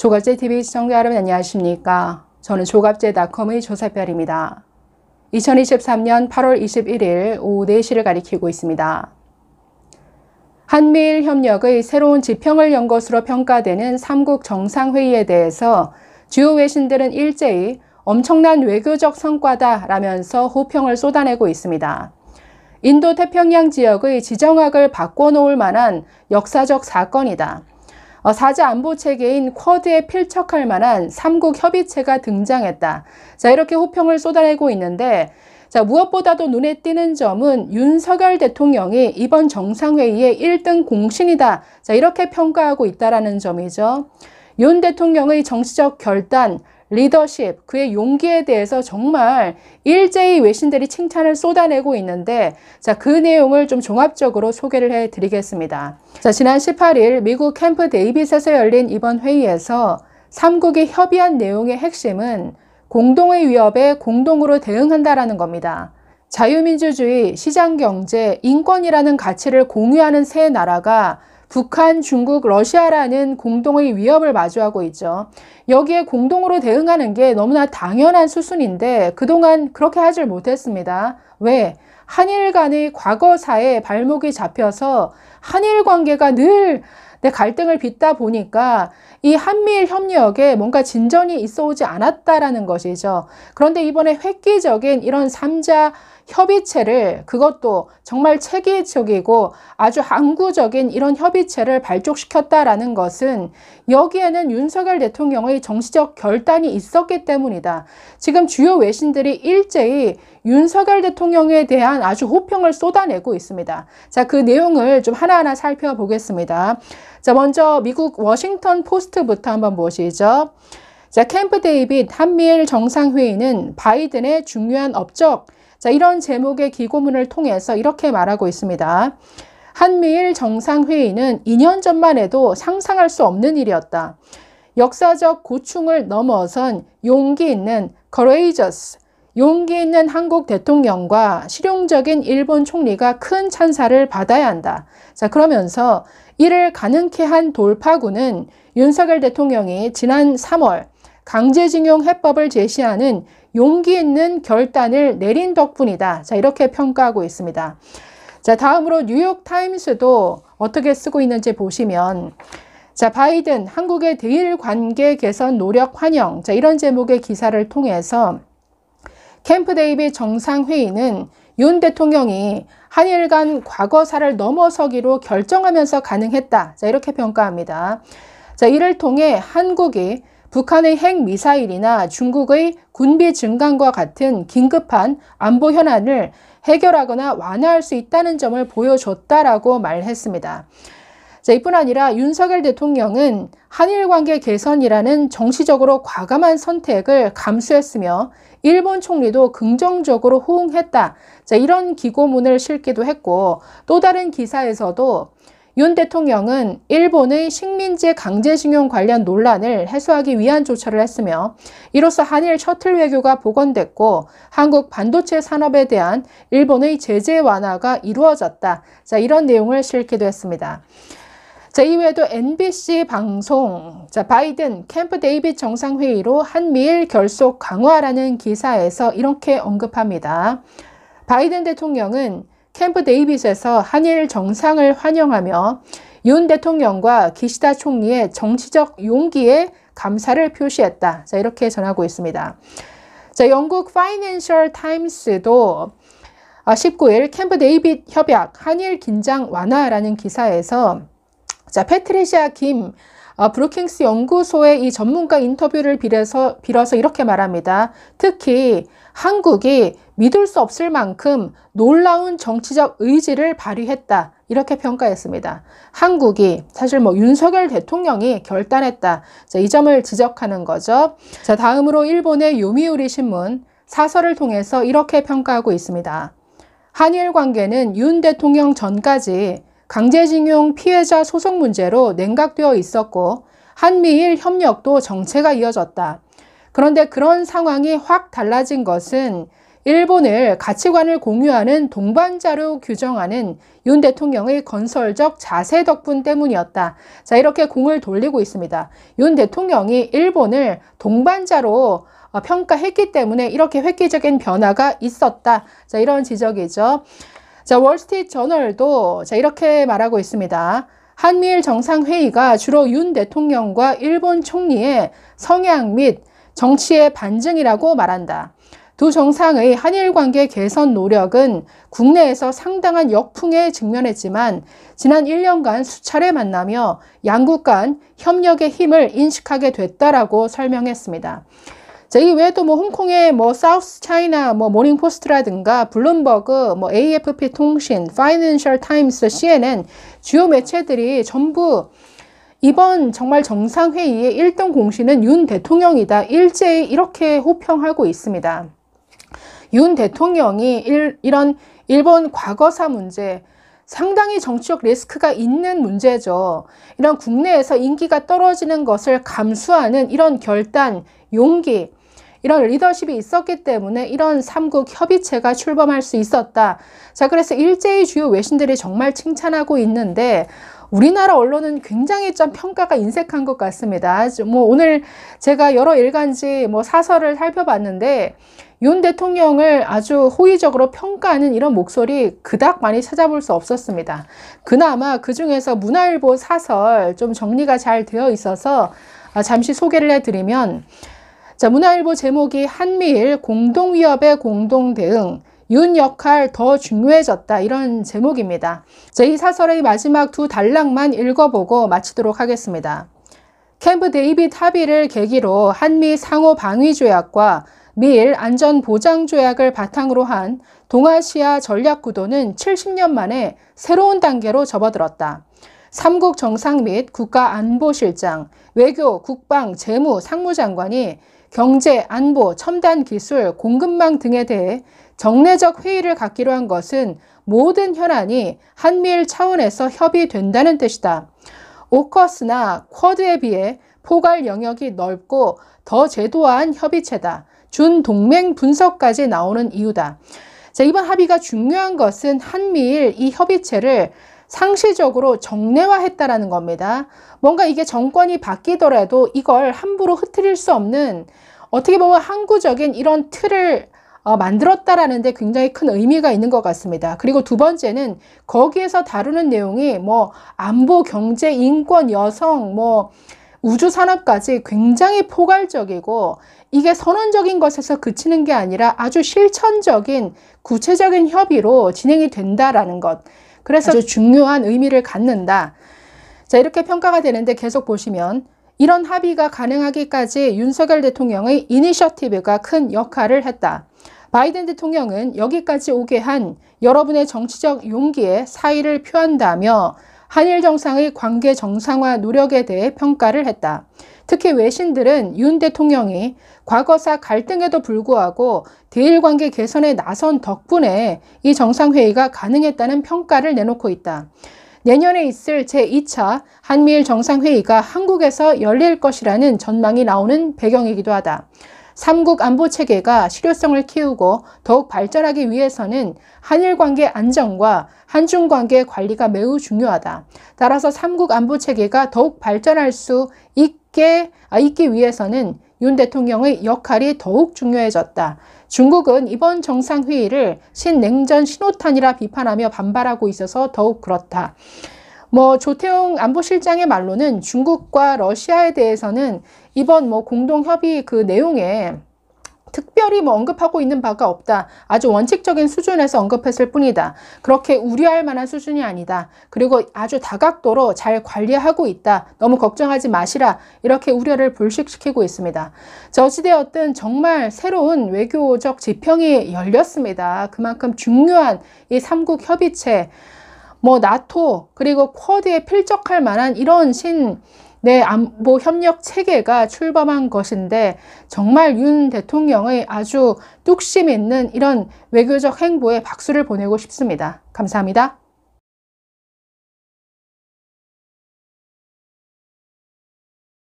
조갑제 TV 시청자 여러분 안녕하십니까? 저는 조갑제닷컴의 조사별입니다. 2023년 8월 21일 오후 4시를 가리키고 있습니다. 한미일 협력의 새로운 지평을 연 것으로 평가되는 3국 정상회의에 대해서 주요 외신들은 일제히 엄청난 외교적 성과다라면서 호평을 쏟아내고 있습니다. 인도 태평양 지역의 지정학을 바꿔놓을 만한 역사적 사건이다. 어, 사자 안보 체계인 쿼드에 필적할 만한 3국 협의체가 등장했다. 자, 이렇게 호평을 쏟아내고 있는데 자, 무엇보다도 눈에 띄는 점은 윤석열 대통령이 이번 정상회의의 1등 공신이다. 자, 이렇게 평가하고 있다라는 점이죠. 윤 대통령의 정치적 결단, 리더십, 그의 용기에 대해서 정말 일제히 외신들이 칭찬을 쏟아내고 있는데 자, 그 내용을 좀 종합적으로 소개를 해 드리겠습니다. 자, 지난 18일 미국 캠프 데이빗에서 열린 이번 회의에서 3국이 협의한 내용의 핵심은 공동의 위협에 공동으로 대응한다라는 겁니다. 자유민주주의, 시장경제, 인권이라는 가치를 공유하는 세 나라가 북한, 중국, 러시아라는 공동의 위협을 마주하고 있죠. 여기에 공동으로 대응하는 게 너무나 당연한 수순인데 그동안 그렇게 하질 못했습니다. 왜? 한일 간의 과거사에 발목이 잡혀서 한일 관계가 늘근 갈등을 빚다 보니까 이 한미일 협력에 뭔가 진전이 있어 오지 않았다라는 것이죠. 그런데 이번에 획기적인 이런 삼자 협의체를 그것도 정말 체계적이고 아주 항구적인 이런 협의체를 발족시켰다라는 것은 여기에는 윤석열 대통령의 정치적 결단이 있었기 때문이다. 지금 주요 외신들이 일제히 윤석열 대통령에 대한 아주 호평을 쏟아내고 있습니다. 자, 그 내용을 좀 하나하나 살펴보겠습니다. 자, 먼저 미국 워싱턴 포스트부터 한번 보시죠. 자, 캠프 데이빗 한미일 정상회의는 바이든의 중요한 업적, 자, 이런 제목의 기고문을 통해서 이렇게 말하고 있습니다. 한미일 정상회의는 2년 전만 해도 상상할 수 없는 일이었다. 역사적 고충을 넘어선 용기 있는 courageous, 용기 있는 한국 대통령과 실용적인 일본 총리가 큰 찬사를 받아야 한다. 자, 그러면서 이를 가능케 한 돌파구는 윤석열 대통령이 지난 3월 강제징용 해법을 제시하는 용기 있는 결단을 내린 덕분이다. 자, 이렇게 평가하고 있습니다. 자, 다음으로 뉴욕타임스도 어떻게 쓰고 있는지 보시면 자, 바이든 한국의 대일 관계 개선 노력 환영. 자, 이런 제목의 기사를 통해서 캠프 데이비 정상회의는 윤 대통령이 한일 간 과거사를 넘어서기로 결정하면서 가능했다. 자, 이렇게 평가합니다. 자, 이를 통해 한국이 북한의 핵미사일이나 중국의 군비 증강과 같은 긴급한 안보 현안을 해결하거나 완화할 수 있다는 점을 보여줬다라고 말했습니다. 자, 이뿐 아니라 윤석열 대통령은 한일 관계 개선이라는 정치적으로 과감한 선택을 감수했으며 일본 총리도 긍정적으로 호응했다. 자, 이런 기고문을 실기도 했고 또 다른 기사에서도 윤 대통령은 일본의 식민지 강제징용 관련 논란을 해소하기 위한 조처를 했으며 이로써 한일 셔틀 외교가 복원됐고 한국 반도체 산업에 대한 일본의 제재 완화가 이루어졌다. 자, 이런 내용을 실기도 했습니다. 자, 이외에도 NBC 방송, 자, 바이든 캠프 데이빗 정상회의로 한미일 결속 강화라는 기사에서 이렇게 언급합니다. 바이든 대통령은 캠프 데이빗에서 한일 정상을 환영하며 윤 대통령과 기시다 총리의 정치적 용기에 감사를 표시했다. 자, 이렇게 전하고 있습니다. 자, 영국 파이낸셜 타임스도 19일 캠프 데이빗 협약 한일 긴장 완화라는 기사에서 자, 패트리시아 김 아, 브루킹스 연구소의 이 전문가 인터뷰를 빌어서, 빌어서 이렇게 말합니다. 특히 한국이 믿을 수 없을 만큼 놀라운 정치적 의지를 발휘했다. 이렇게 평가했습니다. 한국이 사실 뭐 윤석열 대통령이 결단했다. 자, 이 점을 지적하는 거죠. 자, 다음으로 일본의 요미우리 신문 사설을 통해서 이렇게 평가하고 있습니다. 한일 관계는 윤 대통령 전까지 강제징용 피해자 소송 문제로 냉각되어 있었고 한미일 협력도 정체가 이어졌다. 그런데 그런 상황이 확 달라진 것은 일본을 가치관을 공유하는 동반자로 규정하는 윤 대통령의 건설적 자세 덕분 때문이었다. 자, 이렇게 공을 돌리고 있습니다. 윤 대통령이 일본을 동반자로 어, 평가했기 때문에 이렇게 획기적인 변화가 있었다. 자, 이런 지적이죠. 자, 월스트리트 저널도 자, 이렇게 말하고 있습니다. 한미일 정상회의가 주로 윤 대통령과 일본 총리의 성향 및 정치의 반증이라고 말한다. 두 정상의 한일 관계 개선 노력은 국내에서 상당한 역풍에 직면했지만 지난 1년간 수차례 만나며 양국 간 협력의 힘을 인식하게 됐다라고 설명했습니다. 이 외에도 뭐 홍콩의 뭐 사우스 차이나 뭐 모닝 포스트라든가 블룸버그, 뭐 AFP 통신, 파이낸셜 타임스, CNN 주요 매체들이 전부 이번 정말 정상회의의 일등 공신은 윤 대통령이다. 일제히 이렇게 호평하고 있습니다. 윤 대통령이 일, 이런 일본 과거사 문제, 상당히 정치적 리스크가 있는 문제죠. 이런 국내에서 인기가 떨어지는 것을 감수하는 이런 결단, 용기, 이런 리더십이 있었기 때문에 이런 삼국 협의체가 출범할 수 있었다. 자, 그래서 일제의 주요 외신들이 정말 칭찬하고 있는데 우리나라 언론은 굉장히 좀 평가가 인색한 것 같습니다. 뭐 오늘 제가 여러 일간지 뭐 사설을 살펴봤는데 윤 대통령을 아주 호의적으로 평가하는 이런 목소리 그닥 많이 찾아볼 수 없었습니다. 그나마 그 중에서 문화일보 사설 좀 정리가 잘 되어 있어서 아, 잠시 소개를 해드리면 자, 문화일보 제목이 한미일 공동위협의 공동대응, 윤 역할 더 중요해졌다 이런 제목입니다. 자, 이 사설의 마지막 두 단락만 읽어보고 마치도록 하겠습니다. 캠프 데이빗 합의를 계기로 한미 상호 방위 조약과 미일 안전보장조약을 바탕으로 한 동아시아 전략구도는 70년 만에 새로운 단계로 접어들었다. 삼국 정상 및 국가안보실장, 외교, 국방, 재무, 상무장관이 경제, 안보, 첨단 기술, 공급망 등에 대해 정례적 회의를 갖기로 한 것은 모든 현안이 한미일 차원에서 협의된다는 뜻이다. 오커스나 쿼드에 비해 포괄 영역이 넓고 더 제도화한 협의체다. 준동맹 분석까지 나오는 이유다. 자, 이번 합의가 중요한 것은 한미일 이 협의체를 상시적으로 정례화했다라는 겁니다. 뭔가 이게 정권이 바뀌더라도 이걸 함부로 흐트릴 수 없는 어떻게 보면 항구적인 이런 틀을 어, 만들었다라는 데 굉장히 큰 의미가 있는 것 같습니다. 그리고 두 번째는 거기에서 다루는 내용이 뭐 안보, 경제, 인권, 여성, 뭐 우주 산업까지 굉장히 포괄적이고 이게 선언적인 것에서 그치는 게 아니라 아주 실천적인 구체적인 협의로 진행이 된다라는 것. 그래서 아주 중요한 의미를 갖는다. 자, 이렇게 평가가 되는데 계속 보시면 이런 합의가 가능하기까지 윤석열 대통령의 이니셔티브가 큰 역할을 했다. 바이든 대통령은 여기까지 오게 한 여러분의 정치적 용기에 사의를 표한다며 한일 정상의 관계 정상화 노력에 대해 평가를 했다. 특히 외신들은 윤 대통령이 과거사 갈등에도 불구하고 대일 관계 개선에 나선 덕분에 이 정상회의가 가능했다는 평가를 내놓고 있다. 내년에 있을 제2차 한미일 정상회의가 한국에서 열릴 것이라는 전망이 나오는 배경이기도 하다. 삼국 안보 체계가 실효성을 키우고 더욱 발전하기 위해서는 한일 관계 안정과 한중 관계 관리가 매우 중요하다. 따라서 삼국 안보 체계가 더욱 발전할 수 있게 아, 있기 위해서는 윤 대통령의 역할이 더욱 중요해졌다. 중국은 이번 정상회의를 신냉전 신호탄이라 비판하며 반발하고 있어서 더욱 그렇다. 뭐 조태용 안보실장의 말로는 중국과 러시아에 대해서는 이번 뭐 공동협의 그 내용에 특별히 뭐 언급하고 있는 바가 없다. 아주 원칙적인 수준에서 언급했을 뿐이다. 그렇게 우려할 만한 수준이 아니다. 그리고 아주 다각도로 잘 관리하고 있다. 너무 걱정하지 마시라. 이렇게 우려를 불식시키고 있습니다. 저시되었든 정말 새로운 외교적 지평이 열렸습니다. 그만큼 중요한 이 3국 협의체, 뭐 나토, 그리고 쿼드에 필적할 만한 이런 신, 내 안보 협력 체계가 출범한 것인데 정말 윤 대통령의 아주 뚝심 있는 이런 외교적 행보에 박수를 보내고 싶습니다. 감사합니다.